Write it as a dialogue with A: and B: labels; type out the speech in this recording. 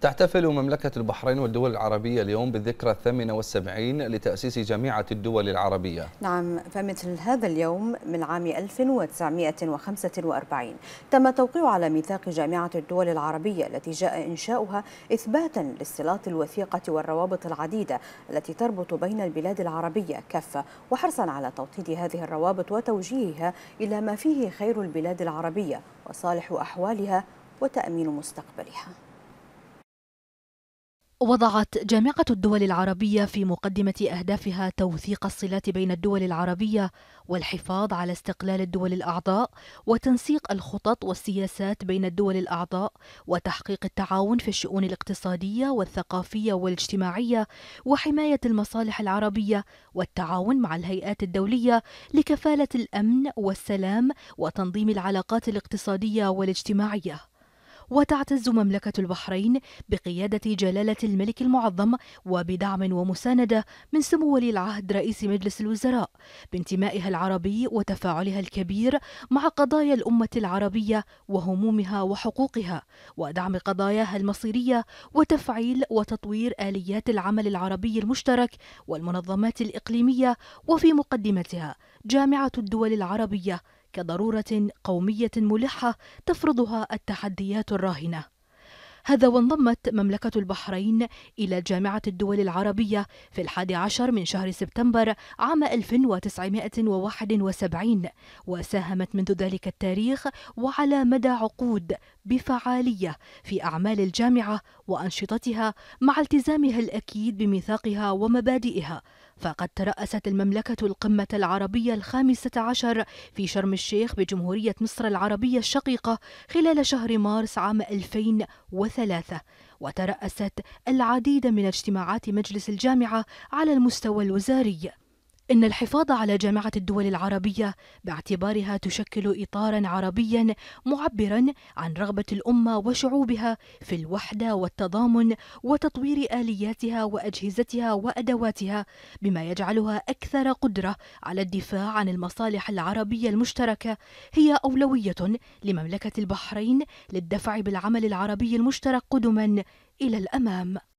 A: تحتفل مملكة البحرين والدول العربية اليوم بالذكرى الثامنة والسبعين لتأسيس جامعة الدول العربية
B: نعم فمثل هذا اليوم من عام 1945 تم توقيع على ميثاق جامعة الدول العربية التي جاء إنشاؤها إثباتا لاستلاط الوثيقة والروابط العديدة التي تربط بين البلاد العربية كافة وحرصا على توطيد هذه الروابط وتوجيهها إلى ما فيه خير البلاد العربية وصالح أحوالها وتأمين مستقبلها
A: وضعت جامعة الدول العربية في مقدمة أهدافها توثيق الصلات بين الدول العربية والحفاظ على استقلال الدول الأعضاء وتنسيق الخطط والسياسات بين الدول الأعضاء وتحقيق التعاون في الشؤون الاقتصادية والثقافية والاجتماعية وحماية المصالح العربية والتعاون مع الهيئات الدولية لكفالة الأمن والسلام وتنظيم العلاقات الاقتصادية والاجتماعية وتعتز مملكة البحرين بقيادة جلالة الملك المعظم وبدعم ومساندة من سمو ولي العهد رئيس مجلس الوزراء بانتمائها العربي وتفاعلها الكبير مع قضايا الأمة العربية وهمومها وحقوقها ودعم قضاياها المصيرية وتفعيل وتطوير آليات العمل العربي المشترك والمنظمات الإقليمية وفي مقدمتها جامعة الدول العربية كضروره قوميه ملحه تفرضها التحديات الراهنه هذا وانضمت مملكة البحرين إلى جامعة الدول العربية في الحادي عشر من شهر سبتمبر عام 1971 وساهمت منذ ذلك التاريخ وعلى مدى عقود بفعالية في أعمال الجامعة وأنشطتها مع التزامها الأكيد بميثاقها ومبادئها فقد ترأست المملكة القمة العربية الخامسة عشر في شرم الشيخ بجمهورية مصر العربية الشقيقة خلال شهر مارس عام 2003 وترأست العديد من اجتماعات مجلس الجامعة على المستوى الوزاري إن الحفاظ على جامعة الدول العربية باعتبارها تشكل إطارا عربيا معبرا عن رغبة الأمة وشعوبها في الوحدة والتضامن وتطوير آلياتها وأجهزتها وأدواتها بما يجعلها أكثر قدرة على الدفاع عن المصالح العربية المشتركة هي أولوية لمملكة البحرين للدفع بالعمل العربي المشترك قدما إلى الأمام